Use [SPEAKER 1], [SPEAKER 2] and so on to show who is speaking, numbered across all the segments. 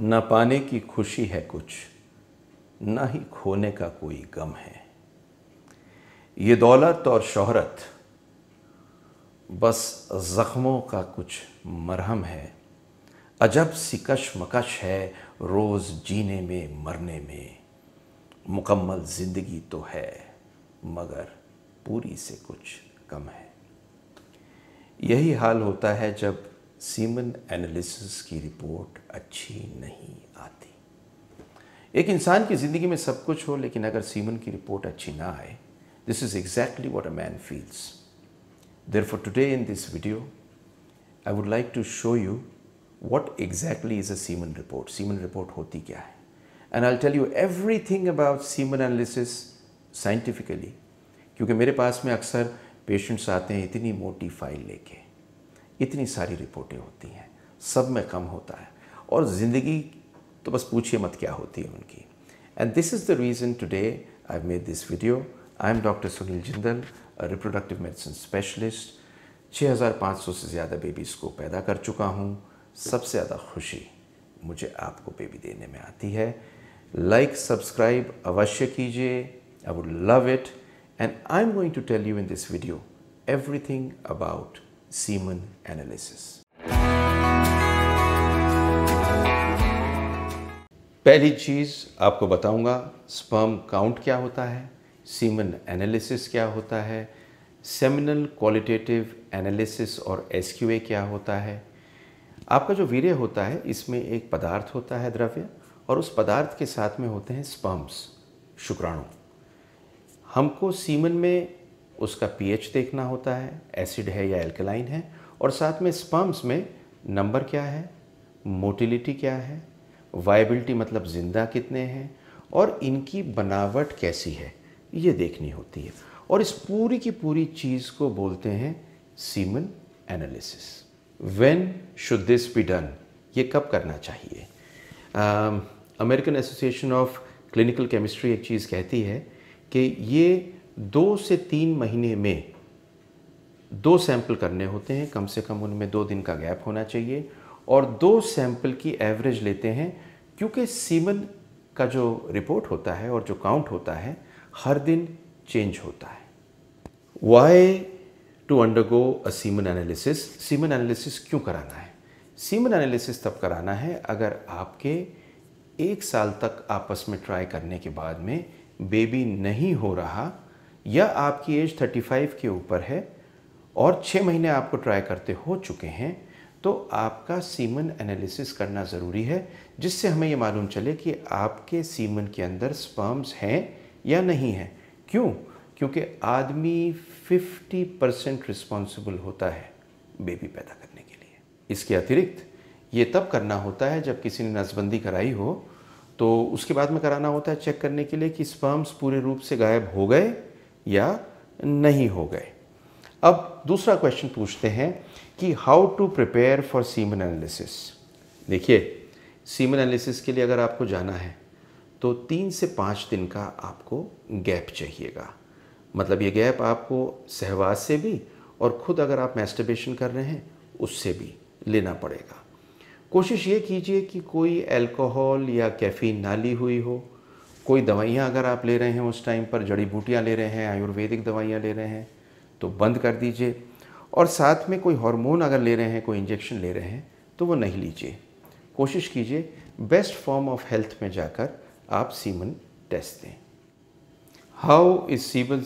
[SPEAKER 1] न पाने की खुशी है कुछ न ही खोने का कोई गम है ये दौलत और शोहरत बस ज़ख्मों का कुछ मरहम है अजब सी कश मकश है रोज़ जीने में मरने में मुकम्मल ज़िंदगी तो है मगर पूरी से कुछ कम है यही हाल होता है जब सीमन एनालिसिस की रिपोर्ट अच्छी नहीं आती एक इंसान की ज़िंदगी में सब कुछ हो लेकिन अगर सीमन की रिपोर्ट अच्छी ना आए this is exactly what a man feels there for today in this video I would like to show you what exactly is a semen report semen report होती क्या है and I tell you everything about semen analysis scientifically क्योंकि मेरे पास में अक्सर patients आते हैं इतनी मोटी फाइल लेके इतनी सारी रिपोर्टें होती हैं सब में कम होता है और ज़िंदगी तो बस पूछिए मत क्या होती है उनकी and this is the reason today I made this video I am doctor Sunil Jindal reproductive medicine specialist 6500 से ज़्यादा बेबीज़ को पैदा कर चुका हूँ सबसे ज़्यादा खुशी मुझे आपको बेबी देने में आती है लाइक सब्सक्राइब अवश्य कीजिए I would love it and I am going to tell you in this video everything about semen analysis. पहली चीज़ आपको बताऊंगा स्पर्म काउंट क्या होता है सीमन एनालिसिस क्या होता है सेमिनल क्वालिटेटिव एनालिसिस और एस क्या होता है आपका जो वीर्य होता है इसमें एक पदार्थ होता है द्रव्य और उस पदार्थ के साथ में होते हैं स्पर्म्स शुक्राणु हमको सीमन में उसका पीएच देखना होता है एसिड है या एल्कलाइन है और साथ में स्पर्म्स में नंबर क्या है मोटिलिटी क्या है वाइबिलिटी मतलब ज़िंदा कितने हैं और इनकी बनावट कैसी है ये देखनी होती है और इस पूरी की पूरी चीज़ को बोलते हैं semen analysis when should this be done ये कब करना चाहिए American association of clinical chemistry एक चीज़ कहती है कि ये दो से तीन महीने में दो सैंपल करने होते हैं कम से कम उनमें दो दिन का गैप होना चाहिए और दो सैंपल की एवरेज लेते हैं क्योंकि सीमन का जो रिपोर्ट होता है और जो काउंट होता है हर दिन चेंज होता है why to undergo a semen analysis semen analysis क्यों कराना है सीमन एनालिसिस तब कराना है अगर आपके एक साल तक आपस में ट्राई करने के बाद में बेबी नहीं हो रहा या आपकी एज 35 के ऊपर है और छः महीने आपको ट्राई करते हो चुके हैं तो आपका सीमन एनालिसिस करना ज़रूरी है जिससे हमें ये मालूम चले कि आपके सीमन के अंदर स्पर्म्स हैं या नहीं हैं क्यों क्योंकि आदमी 50 परसेंट रिस्पॉन्सिबल होता है बेबी पैदा करने के लिए इसके अतिरिक्त ये तब करना होता है जब किसी ने नसबंदी कराई हो तो उसके बाद में कराना होता है चेक करने के लिए कि स्पर्म्स पूरे रूप से गायब हो गए या नहीं हो गए अब दूसरा क्वेश्चन पूछते हैं कि how to prepare for semen analysis देखिए सीमन एनालिसिस के लिए अगर आपको जाना है तो तीन से पाँच दिन का आपको गैप चाहिएगा मतलब ये गैप आपको सहवास से भी और ख़ुद अगर आप मैस्टिबेशन कर रहे हैं उससे भी लेना पड़ेगा कोशिश ये कीजिए कि कोई अल्कोहल या कैफीन ना ली हुई हो कोई दवाइयाँ अगर आप ले रहे हैं उस टाइम पर जड़ी बूटियाँ ले रहे हैं आयुर्वेदिक दवाइयाँ ले रहे हैं तो बंद कर दीजिए और साथ में कोई हार्मोन अगर ले रहे हैं कोई इंजेक्शन ले रहे हैं तो वो नहीं लीजिए कोशिश कीजिए बेस्ट फॉर्म ऑफ हेल्थ में जाकर आप सीमन टेस्ट दें how is semen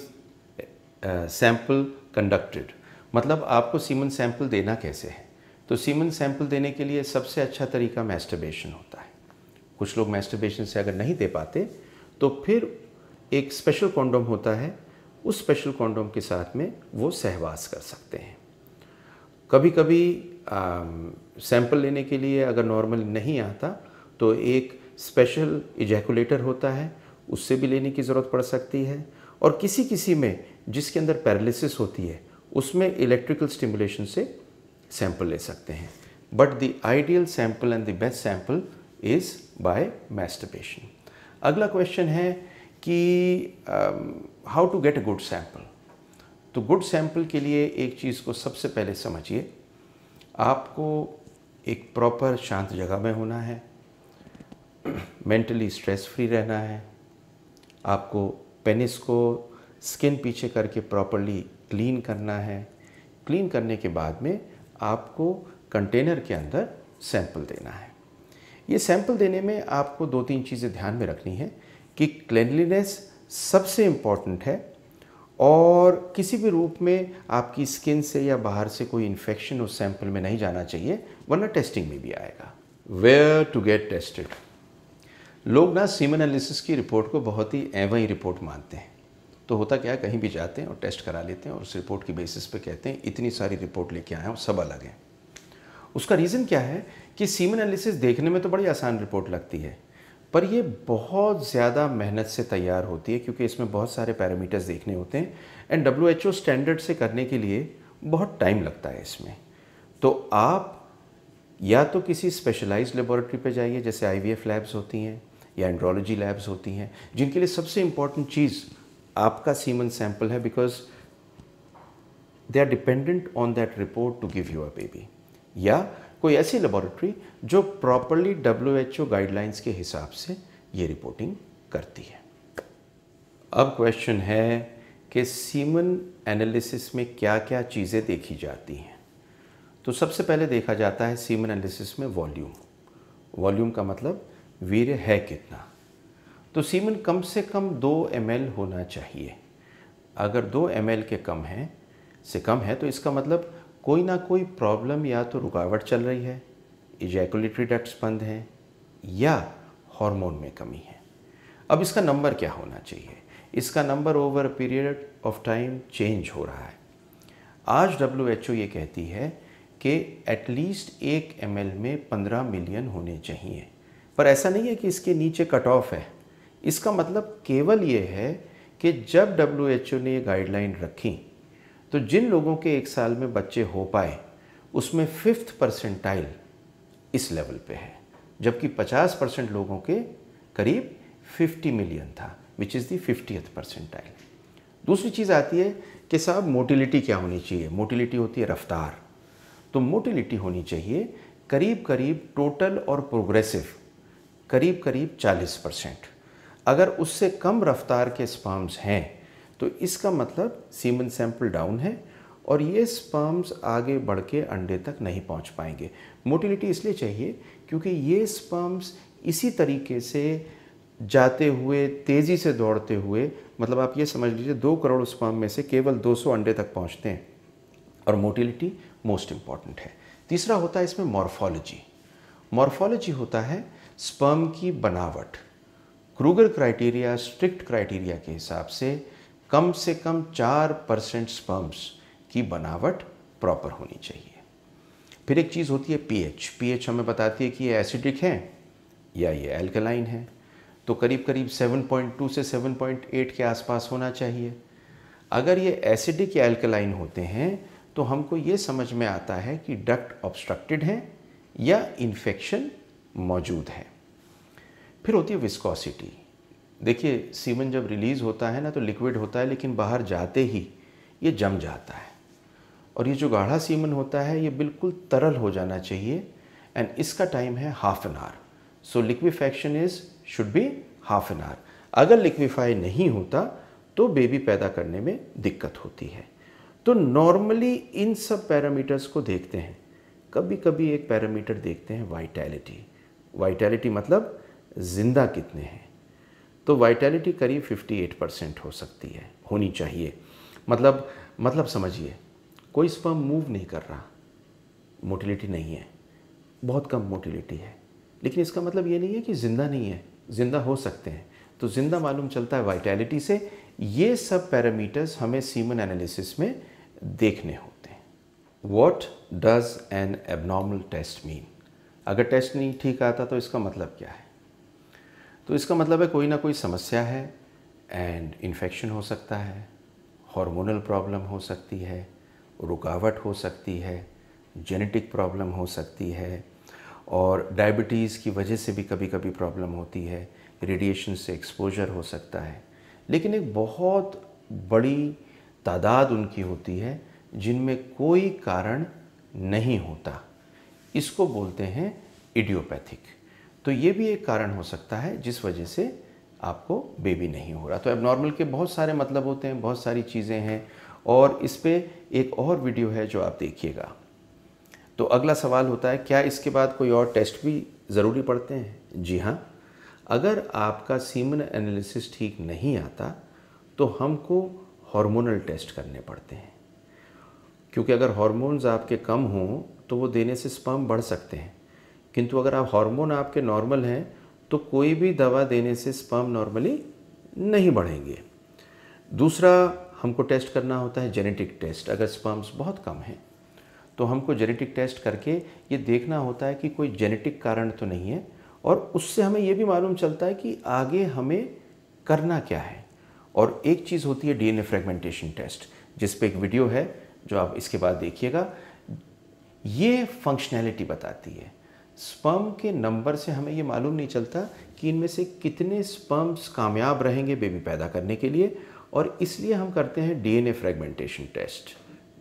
[SPEAKER 1] sample conducted मतलब आपको सीमन सैंपल देना कैसे है तो सीमन सैंपल देने के लिए सबसे अच्छा तरीका मैस्टरबेशन होता है कुछ लोग मैस्टरबेशन से अगर नहीं दे पाते तो फिर एक स्पेशल कॉन्डोम होता है उस स्पेशल कॉन्डोम के साथ में वो सहवास कर सकते हैं कभी कभी सैंपल लेने के लिए अगर नॉर्मल नहीं आता तो एक स्पेशल इजैकुलेटर होता है उससे भी लेने की ज़रूरत पड़ सकती है और किसी किसी में जिसके अंदर पैरालिसिस होती है उसमें इलेक्ट्रिकल स्टिमुलेशन से सैंपल ले सकते हैं but the ideal sample and the best sample is by masturbation अगला क्वेश्चन है कि how to get a good sample तो गुड सैंपल के लिए एक चीज़ को सबसे पहले समझिए आपको एक प्रॉपर शांत जगह में होना है मेंटली स्ट्रेस फ्री रहना है आपको पेनिस को स्किन पीछे करके प्रॉपरली क्लीन करना है क्लीन करने के बाद में आपको कंटेनर के अंदर सैंपल देना है ये सैंपल देने में आपको दो तीन चीज़ें ध्यान में रखनी है कि क्लेनलीनेस सबसे इम्पॉर्टेंट है और किसी भी रूप में आपकी स्किन से या बाहर से कोई इन्फेक्शन उस सैंपल में नहीं जाना चाहिए वरना टेस्टिंग में भी आएगा वेयर टू गेट टेस्टेड लोग ना सीमन एनालिसिस की रिपोर्ट को बहुत ही एवं रिपोर्ट मानते हैं तो होता क्या है कहीं भी जाते हैं और टेस्ट करा लेते हैं और उस रिपोर्ट की बेसिस पे कहते हैं इतनी सारी रिपोर्ट लेके आए हैं और सब अलग हैं उसका रीज़न क्या है कि सीमन एनालिसिस देखने में तो बड़ी आसान रिपोर्ट लगती है पर ये बहुत ज़्यादा मेहनत से तैयार होती है क्योंकि इसमें बहुत सारे पैरामीटर्स देखने होते हैं and W H O standard से करने के लिए बहुत टाइम लगता है इसमें तो आप या तो किसी स्पेशलाइज्ड लेबोरेटरी पे जाइए जैसे आई वी एफ लैब्स होती हैं या एंड्रोलॉजी लैब्स होती हैं जिनके लिए सबसे इम्पॉर्टेंट चीज़ आपका सीमन सैंपल है because they are dependent on that report to give you a baby या कोई ऐसी लेबोरेटरी जो प्रॉपरली डब्ल्यू गाइडलाइंस के हिसाब से ये रिपोर्टिंग करती है अब क्वेश्चन है कि सीमन एनालिसिस में क्या क्या चीज़ें देखी जाती हैं तो सबसे पहले देखा जाता है सीमन एनालिसिस में वॉल्यूम वॉल्यूम का मतलब वीर है कितना तो सीमन कम से कम दो एम होना चाहिए अगर दो एम के कम है से कम है तो इसका मतलब कोई ना कोई प्रॉब्लम या तो रुकावट चल रही है इजैकुलेटरी डक्ट्स बंद हैं या हार्मोन में कमी है अब इसका नंबर क्या होना चाहिए इसका number over period of time change हो रहा है आज डब्ल्यू एच ओ ये कहती है कि एटलीस्ट एक एम एल में पंद्रह मिलियन होने चाहिए पर ऐसा नहीं है कि इसके नीचे कट ऑफ है इसका मतलब केवल ये है कि जब डब्ल्यू एच ओ ने ये गाइडलाइन रखी तो जिन लोगों के एक साल में बच्चे हो पाए उसमें फिफ्थ परसेंटाइल इस लेवल पे है जबकि 50 परसेंट लोगों के करीब 50 मिलियन था which is the fiftieth percentile दूसरी चीज़ आती है कि साहब मोटिलिटी क्या होनी चाहिए मोटिलिटी होती है रफ्तार तो मोटिलिटी होनी चाहिए करीब करीब टोटल और प्रोग्रेसिव करीब करीब 40 परसेंट अगर उससे कम रफ्तार के स्पाम्स हैं तो इसका मतलब सीमन सैंपल डाउन है और ये स्पर्म्स आगे बढ़ के अंडे तक नहीं पहुंच पाएंगे मोटिलिटी इसलिए चाहिए क्योंकि ये स्पर्म्स इसी तरीके से जाते हुए तेज़ी से दौड़ते हुए मतलब आप ये समझ लीजिए दो करोड़ स्पर्म में से केवल 200 अंडे तक पहुंचते हैं और मोटिलिटी मोस्ट इम्पॉर्टेंट है तीसरा होता है इसमें मॉर्फोलॉजी मॉर्फोलॉजी होता है स्पर्म की बनावट क्रूगर क्राइटेरिया स्ट्रिक्ट क्राइटेरिया के हिसाब से कम से कम चार परसेंट स्पर्म्स की बनावट प्रॉपर होनी चाहिए फिर एक चीज़ होती है पीएच पीएच हमें बताती है कि ये एसिडिक है या ये एल्कलाइन है तो करीब करीब 7.2 से 7.8 के आसपास होना चाहिए अगर ये एसिडिक या एल्कलाइन होते हैं तो हमको ये समझ में आता है कि डक्ट ऑब्स्ट्रक्टेड है या इन्फेक्शन मौजूद है फिर होती है विस्कोसिटी देखिए सीमन जब रिलीज़ होता है ना तो लिक्विड होता है लेकिन बाहर जाते ही ये जम जाता है और ये जो गाढ़ा सीमन होता है ये बिल्कुल तरल हो जाना चाहिए एंड इसका टाइम है half an hour so liquefaction is should be half an hour अगर लिक्विफाई नहीं होता तो बेबी पैदा करने में दिक्कत होती है तो नॉर्मली इन सब पैरामीटर्स को देखते हैं कभी कभी एक पैरामीटर देखते हैं वाइटैलिटी वाइटैलिटी मतलब ज़िंदा कितने हैं तो वाइटैलिटी करीब 58 परसेंट हो सकती है होनी चाहिए मतलब मतलब समझिए कोई स्पर्म मूव नहीं कर रहा मोटिलिटी नहीं है बहुत कम मोटिलिटी है लेकिन इसका मतलब ये नहीं है कि ज़िंदा नहीं है ज़िंदा हो सकते हैं तो ज़िंदा मालूम चलता है वाइटैलिटी से ये सब पैरामीटर्स हमें सीमन एनालिसिस में देखने होते हैं what does an abnormal test mean अगर टेस्ट नहीं ठीक आता तो इसका मतलब क्या है तो इसका मतलब है कोई ना कोई समस्या है एंड इन्फेक्शन हो सकता है हार्मोनल प्रॉब्लम हो सकती है रुकावट हो सकती है जेनेटिक प्रॉब्लम हो सकती है और डायबिटीज़ की वजह से भी कभी कभी प्रॉब्लम होती है रेडिएशन से एक्सपोजर हो सकता है लेकिन एक बहुत बड़ी तादाद उनकी होती है जिनमें कोई कारण नहीं होता इसको बोलते हैं इडियोपैथिक तो ये भी एक कारण हो सकता है जिस वजह से आपको बेबी नहीं हो रहा तो एबनॉर्मल के बहुत सारे मतलब होते हैं बहुत सारी चीज़ें हैं और इस पर एक और वीडियो है जो आप देखिएगा तो अगला सवाल होता है क्या इसके बाद कोई और टेस्ट भी ज़रूरी पड़ते हैं जी हाँ अगर आपका सीमन एनालिसिस ठीक नहीं आता तो हमको हार्मोनल टेस्ट करने पड़ते हैं क्योंकि अगर हार्मोन्स आपके कम हों तो वो देने से स्पर्म बढ़ सकते हैं किंतु अगर आप हार्मोन आपके नॉर्मल हैं तो कोई भी दवा देने से स्पर्म नॉर्मली नहीं बढ़ेंगे दूसरा हमको टेस्ट करना होता है जेनेटिक टेस्ट अगर स्पर्म्स बहुत कम हैं तो हमको जेनेटिक टेस्ट करके ये देखना होता है कि कोई जेनेटिक कारण तो नहीं है और उससे हमें ये भी मालूम चलता है कि आगे हमें करना क्या है और एक चीज़ होती है डीएनए फ्रेगमेंटेशन टेस्ट जिस पे एक वीडियो है जो आप इसके बाद देखिएगा ये फंक्शनैलिटी बताती है स्पर्म के नंबर से हमें ये मालूम नहीं चलता कि इनमें से कितने स्पर्म्स कामयाब रहेंगे बेबी पैदा करने के लिए और इसलिए हम करते हैं डीएनए फ्रेगमेंटेशन टेस्ट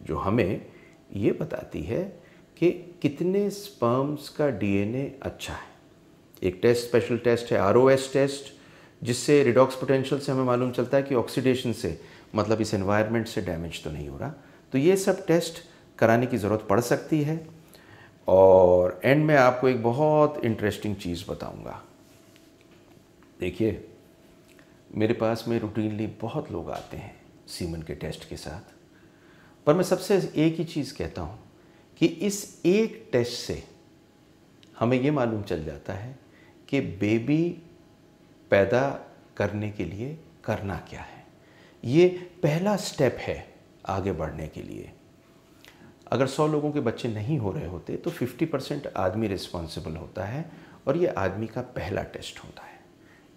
[SPEAKER 1] जो हमें ये बताती है कि कितने स्पर्म्स का डीएनए अच्छा है एक टेस्ट स्पेशल टेस्ट है आर टेस्ट जिससे रिडॉक्स पोटेंशियल से हमें मालूम चलता है कि ऑक्सीडेशन से मतलब इस एनवायरनमेंट से डैमेज तो नहीं हो रहा तो ये सब टेस्ट कराने की ज़रूरत पड़ सकती है और एंड में आपको एक बहुत इंटरेस्टिंग चीज़ बताऊंगा देखिए मेरे पास में रूटीनली बहुत लोग आते हैं सीमन के टेस्ट के साथ पर मैं सबसे एक ही चीज़ कहता हूँ कि इस एक टेस्ट से हमें ये मालूम चल जाता है कि बेबी पैदा करने के लिए करना क्या है ये पहला स्टेप है आगे बढ़ने के लिए अगर 100 लोगों के बच्चे नहीं हो रहे होते तो 50 परसेंट आदमी रिस्पॉन्सिबल होता है और ये आदमी का पहला टेस्ट होता है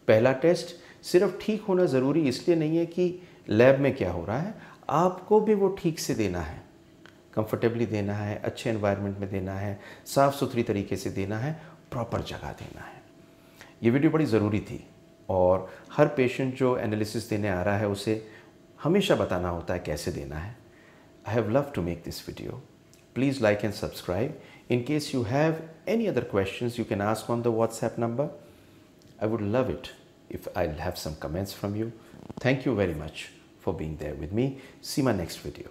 [SPEAKER 1] पहला टेस्ट सिर्फ ठीक होना ज़रूरी इसलिए नहीं है कि लैब में क्या हो रहा है आपको भी वो ठीक से देना है कंफर्टेबली देना है अच्छे एनवायरनमेंट में देना है साफ़ सुथरी तरीके से देना है प्रॉपर जगह देना है ये वीडियो बड़ी ज़रूरी थी और हर पेशेंट जो एनालिसिस देने आ रहा है उसे हमेशा बताना होता है कैसे देना है I have loved to make this video. Please like and subscribe. In case you have any other questions, you can ask on the WhatsApp number. I would love it if I'll have some comments from you. Thank you very much for being there with me. See my next video.